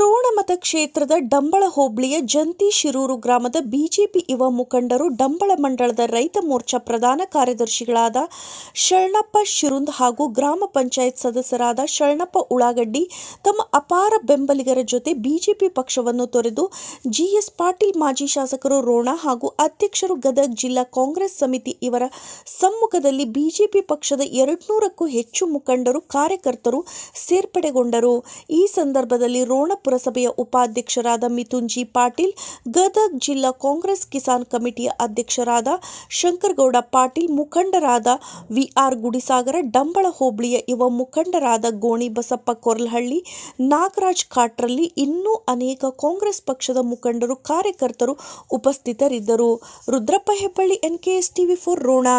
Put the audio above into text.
ರೋಣಮತ ಕ್ಷೇತ್ರದ ಡಂಬಳ ಹೋಬಳಿಯ ಜಂತಿ ಶಿರೂರು ಗ್ರಾಮದ ಬಿಜೆಪಿ ಯುವ ಮುಖಂಡರು ಡಂಬಳ ಮಂಡಳದ ರೈತ ಮೋರ್ಚಾ ಪ್ರಧಾನ ಕಾರ್ಯದರ್ಶಿಗಳಾದ ಶರಣಪ್ಪ ಶಿರುಂದ್ ಹಾಗೂ ಗ್ರಾಮ ಪಂಚಾಯತ್ ಸದಸ್ಯರಾದ ಶರಣಪ್ಪ ಉಳ್ಳಾಗಡ್ಡಿ ತಮ್ಮ ಅಪಾರ ಬೆಂಬಲಿಗರ ಜೊತೆ ಬಿಜೆಪಿ ಪಕ್ಷವನ್ನು ತೊರೆದು ಜಿಎಸ್ ಪಾಟೀಲ್ ಮಾಜಿ ಶಾಸಕರು ರೋಣ ಹಾಗೂ ಅಧ್ಯಕ್ಷರು ಗದಗ ಜಿಲ್ಲಾ ಕಾಂಗ್ರೆಸ್ ಸಮಿತಿ ಇವರ ಸಮ್ಮುಖದಲ್ಲಿ ಬಿಜೆಪಿ ಪಕ್ಷದ ಎರಡ್ನೂರಕ್ಕೂ ಹೆಚ್ಚು ಮುಖಂಡರು ಕಾರ್ಯಕರ್ತರು ಸೇರ್ಪಡೆಗೊಂಡರು ಈ ಸಂದರ್ಭದಲ್ಲಿ ರೋಣ ಪುರಸಭೆಯ ಉಪಾಧ್ಯಕ್ಷರಾದ ಮಿಥುನ್ಜಿ ಪಾಟೀಲ್ ಗದಗ್ ಜಿಲ್ಲಾ ಕಾಂಗ್ರೆಸ್ ಕಿಸಾನ್ ಕಮಿಟಿಯ ಅಧ್ಯಕ್ಷರಾದ ಶಂಕರಗೌಡ ಪಾಟೀಲ್ ಮುಖಂಡರಾದ ವಿಆರ್ ಗುಡಿಸಾಗರ ಡಂಬಳ ಹೋಬಳಿಯ ಯುವ ಮುಖಂಡರಾದ ಗೋಣಿ ಬಸಪ್ಪ ಕೊರಲಹಳ್ಳಿ ನಾಗರಾಜ್ ಖಾಟ್ರಲ್ಲಿ ಇನ್ನೂ ಅನೇಕ ಕಾಂಗ್ರೆಸ್ ಪಕ್ಷದ ಮುಖಂಡರು ಕಾರ್ಯಕರ್ತರು ಉಪಸ್ಥಿತರಿದ್ದರು Rudrappa Hebballi NKS TV four Ron